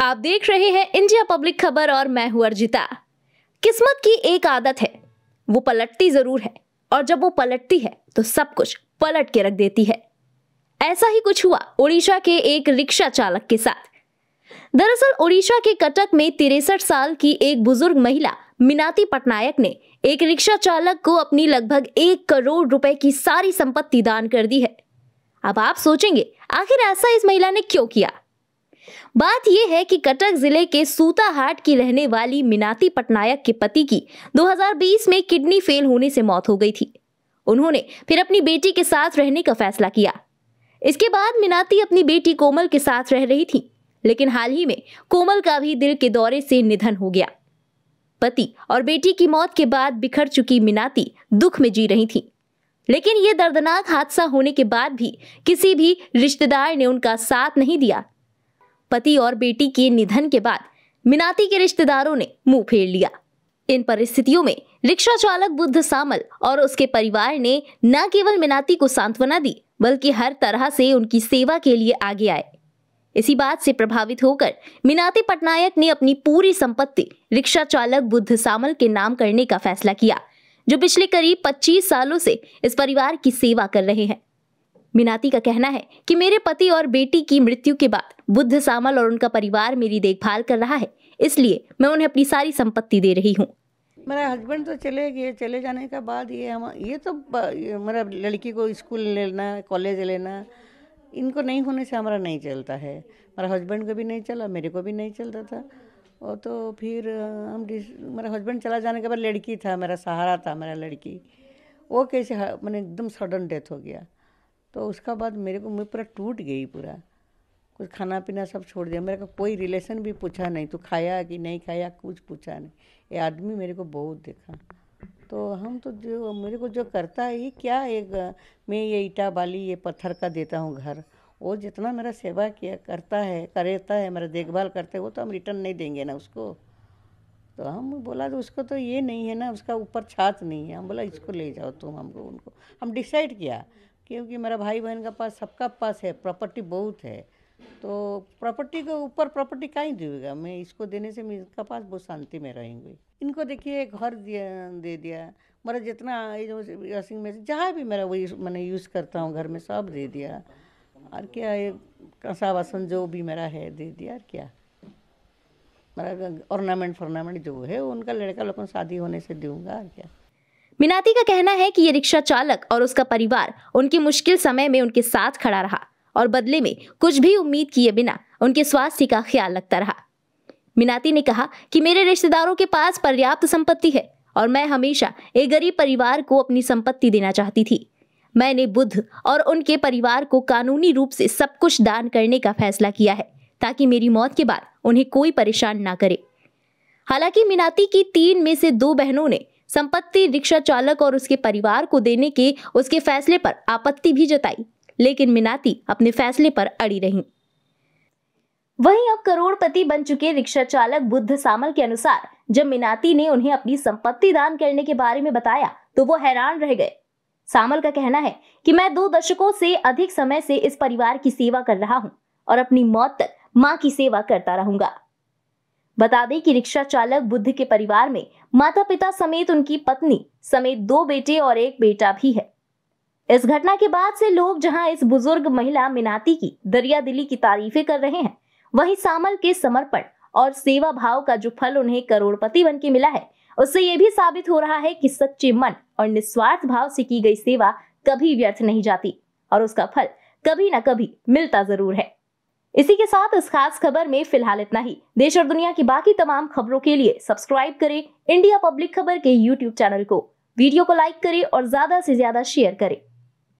आप देख रहे हैं इंडिया पब्लिक खबर और मैं हूं अर्जिता किस्मत की एक आदत है वो पलटती जरूर है और जब वो पलटती है तो सब कुछ पलट के रख देती है ऐसा ही कुछ हुआ उड़ीसा के एक रिक्शा चालक के साथ दरअसल उड़ीसा के कटक में तिरसठ साल की एक बुजुर्ग महिला मिनाती पटनायक ने एक रिक्शा चालक को अपनी लगभग एक करोड़ रुपए की सारी संपत्ति दान कर दी है अब आप सोचेंगे आखिर ऐसा इस महिला ने क्यों किया बात यह है कि कटक जिले के सूताहाट की रहने वाली मिनाती पटनायक के पति की 2020 में किडनी फेल होने से मौत हो गई थी उन्होंने फिर अपनी बेटी के साथ रहने का फैसला किया इसके बाद मिनाती अपनी बेटी कोमल के साथ रह रही थी लेकिन हाल ही में कोमल का भी दिल के दौरे से निधन हो गया पति और बेटी की मौत के बाद बिखर चुकी मिनाती दुख में जी रही थी लेकिन ये दर्दनाक हादसा होने के बाद भी किसी भी रिश्तेदार ने उनका साथ नहीं दिया पति और बेटी के निधन के बाद मिनाती के रिश्तेदारों ने मुंह फेर लिया इन परिस्थितियों में रिक्शा चालक बुद्ध सामल और उसके परिवार ने न केवल मिनाती को सांत्वना दी बल्कि हर तरह से उनकी सेवा के लिए आगे आए इसी बात से प्रभावित होकर मिनाती पटनायक ने अपनी पूरी संपत्ति रिक्शा चालक बुद्ध सामल के नाम करने का फैसला किया जो पिछले करीब 25 सालों से इस परिवार की सेवा कर रहे हैं मिनाती का कहना है कि मेरे पति और बेटी की मृत्यु के बाद बुद्ध सामल और उनका परिवार मेरी देखभाल कर रहा है इसलिए मैं उन्हें अपनी सारी संपत्ति दे रही हूँ मेरा हस्बैंड तो चले गए चले जाने के बाद ये हम ये तो मेरा लड़की को स्कूल लेना कॉलेज लेना इनको नहीं होने से हमारा नहीं चलता है मेरा हस्बैंड को भी नहीं चला मेरे को भी नहीं चलता था और तो फिर हम मेरा हस्बैंड चला जाने के बाद लड़की था मेरा सहारा था मेरा लड़की वो कैसे मैंने एकदम सडन डेथ हो गया तो उसका बाद मेरे को मैं पूरा टूट गई पूरा कुछ खाना पीना सब छोड़ दिया मेरे को कोई रिलेशन भी पूछा नहीं तो खाया कि नहीं खाया कुछ पूछा नहीं ये आदमी मेरे को बहुत देखा तो हम तो जो मेरे को जो करता है ये क्या एक मैं ये ईटा बाली ये पत्थर का देता हूँ घर वो जितना मेरा सेवा किया करता है करता है मेरा देखभाल करते हैं वो तो हम रिटर्न नहीं देंगे ना उसको तो हम बोला तो उसको तो ये नहीं है ना उसका ऊपर छात नहीं है हम बोला इसको ले जाओ तुम हमको उनको हम डिसाइड किया क्योंकि मेरा भाई बहन का पास सबका पास है प्रॉपर्टी बहुत है तो प्रॉपर्टी के ऊपर प्रॉपर्टी ही देगा मैं इसको देने से मैं इसका पास बहुत शांति में रहेंगी इनको देखिए घर दिया दे दिया मेरा जितना वॉशिंग मशीन जहाँ भी मेरा वही मैंने यूज़ करता हूँ घर में सब दे दिया और क्या ये कसा वासन जो भी मेरा है दे दिया और क्या मेरा ऑर्नामेंट फॉर्नामेंट जो है उनका लड़का लोगों शादी होने से दूंगा और क्या मिनाती का कहना है कि ये रिक्शा चालक और उसका परिवार उनके मुश्किल समय में उनके साथ खड़ा रहा और बदले में कुछ भी उम्मीद किए बिना उनके स्वास्थ्य का ख्याल रखता रहा मिनाती ने कहा कि मेरे रिश्तेदारों के पास पर्याप्त संपत्ति है और मैं हमेशा एक गरीब परिवार को अपनी संपत्ति देना चाहती थी मैंने बुद्ध और उनके परिवार को कानूनी रूप से सब कुछ दान करने का फैसला किया है ताकि मेरी मौत के बाद उन्हें कोई परेशान ना करे हालांकि मिनाती की तीन में से दो बहनों ने संपत्ति रिक्शा चालक और उसके परिवार को देने के उसके फैसले पर आपत्ति भी जताई लेकिन मिनाती अपने फैसले पर अड़ी रही वहीं अब करोड़पति बन चुके रिक्शा चालक बुद्ध सामल के अनुसार जब मिनाती ने उन्हें अपनी संपत्ति दान करने के बारे में बताया तो वो हैरान रह गए सामल का कहना है कि मैं दो दशकों से अधिक समय से इस परिवार की सेवा कर रहा हूँ और अपनी मौत तक माँ की सेवा करता रहूंगा बता दें कि रिक्शा चालक बुद्ध के परिवार में माता पिता समेत उनकी पत्नी समेत दो बेटे और एक बेटा भी है इस घटना के बाद से लोग जहां इस बुजुर्ग महिला मिनाती की दरिया दिली की तारीफें कर रहे हैं वहीं सामल के समर्पण और सेवा भाव का जो फल उन्हें करोड़पति बन के मिला है उससे ये भी साबित हो रहा है कि सच्चे मन और निस्वार्थ भाव से की गई सेवा कभी व्यर्थ नहीं जाती और उसका फल कभी ना कभी मिलता जरूर है इसी के साथ इस खास खबर में फिलहाल इतना ही देश और दुनिया की बाकी तमाम खबरों के लिए सब्सक्राइब करें इंडिया पब्लिक खबर के यूट्यूब चैनल को वीडियो को लाइक करें और ज्यादा से ज्यादा शेयर करें